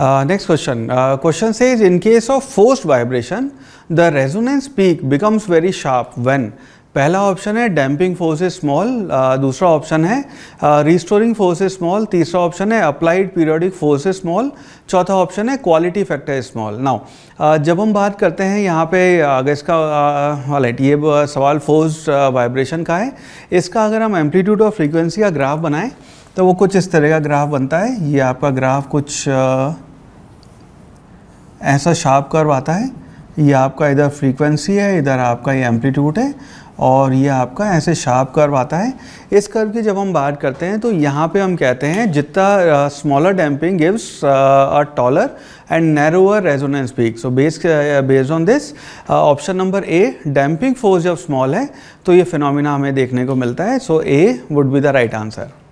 next question question से is in case of force vibration the resonance peak becomes very sharp when पहला option है damping is small दूसरा option है restoring is small तीसरा option है applied force is small चौथा option है quality factor small now जब हम बात करते हैं यहाँ पे uh, अगर इसका वॉलेट uh, ये uh, सवाल फोर्स वाइब्रेशन का है इसका अगर हम एम्पलीट्यूड और फ्रीक्वेंसी का ग्राफ बनाएं तो वो कुछ इस तरह का ग्राफ बनता है ये आपका ग्राफ कुछ आ, ऐसा शार्प कर्व आता है ये आपका इधर फ्रीक्वेंसी है इधर आपका ये एम्पलीट्यूड है और ये आपका ऐसे शार्प कर्व आता है इस कर्व की जब हम बात करते हैं तो यहाँ पे हम कहते हैं जितना smaller damping gives a taller and narrower resonance peak so base based on this option number A damping force जब स्मॉल है तो ये फिनोमिना हमें देखने को मिलता है so A would be the right answer